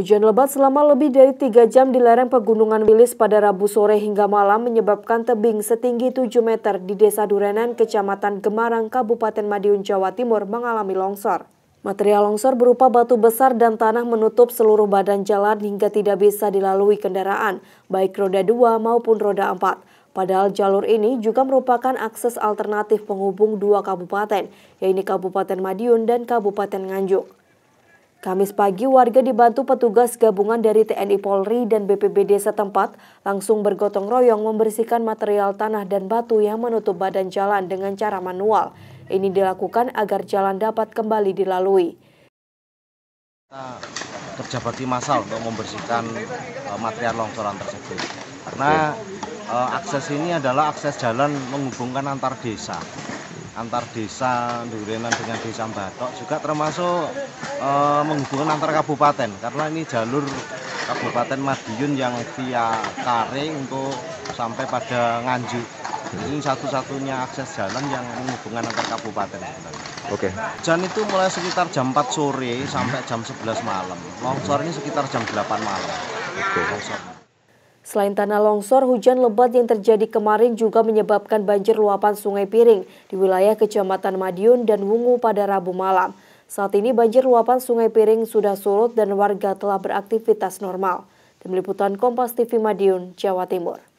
Hujan lebat selama lebih dari tiga jam di lereng Pegunungan Wilis pada Rabu sore hingga malam menyebabkan tebing setinggi 7 meter di Desa Durenan, Kecamatan Gemarang, Kabupaten Madiun, Jawa Timur mengalami longsor. Material longsor berupa batu besar dan tanah menutup seluruh badan jalan hingga tidak bisa dilalui kendaraan, baik roda dua maupun roda empat. Padahal jalur ini juga merupakan akses alternatif penghubung dua kabupaten, yaitu Kabupaten Madiun dan Kabupaten Nganjuk. Kamis pagi, warga dibantu petugas gabungan dari TNI Polri dan BPBD setempat langsung bergotong royong membersihkan material tanah dan batu yang menutup badan jalan dengan cara manual. Ini dilakukan agar jalan dapat kembali dilalui. Nah, kerja bagi massal untuk membersihkan eh, material longsoran tersebut. Karena eh, akses ini adalah akses jalan menghubungkan antar desa antar desa Durenan dengan desa Batok juga termasuk e, menghubungkan antar kabupaten karena ini jalur Kabupaten Madiun yang via Kare untuk sampai pada Nganjuk. Ini satu-satunya akses jalan yang menghubungkan antar kabupaten Oke. Okay. itu mulai sekitar jam 4 sore sampai jam 11 malam. Longsor ini sekitar jam 8 malam. Oke. Okay. Selain tanah longsor, hujan lebat yang terjadi kemarin juga menyebabkan banjir luapan Sungai Piring di wilayah Kecamatan Madiun dan Wungu pada Rabu malam. Saat ini banjir luapan Sungai Piring sudah surut dan warga telah beraktivitas normal. Tim Liputan Kompas TV Madiun, Jawa Timur.